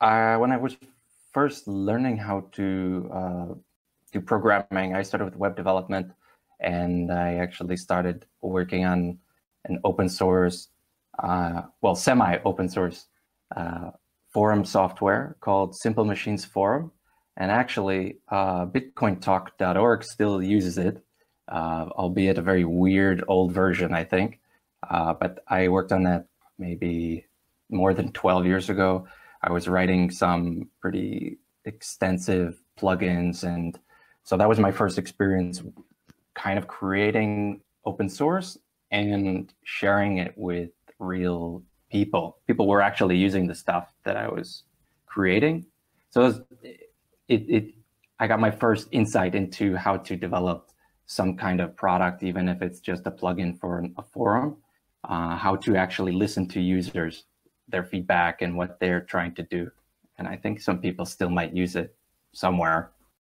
when I was first learning how to uh, do programming, I started with web development, and I actually started working on an open source, uh, well, semi-open source uh, forum software called Simple Machines Forum. And actually, uh, bitcointalk.org still uses it, uh, albeit a very weird old version, I think. but I worked on that maybe more than 12 years ago I was writing some pretty extensive plugins. And so that was my first experience kind of creating open source and sharing it with real people. People were actually using the stuff that I was creating. So it, was, it, it I got my first insight into how to develop some kind of product, even if it's just a plugin for a forum, uh, how to actually listen to users their feedback and what they're trying to do. And I think some people still might use it somewhere